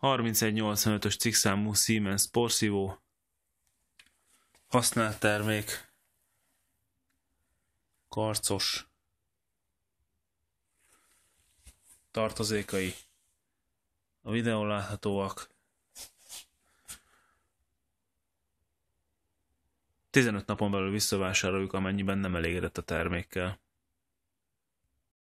3185-ös cikkszámú Siemens porszívó, használt termék, karcos tartozékai, a videó láthatóak. 15 napon belül visszavásároljuk, amennyiben nem elégedett a termékkel.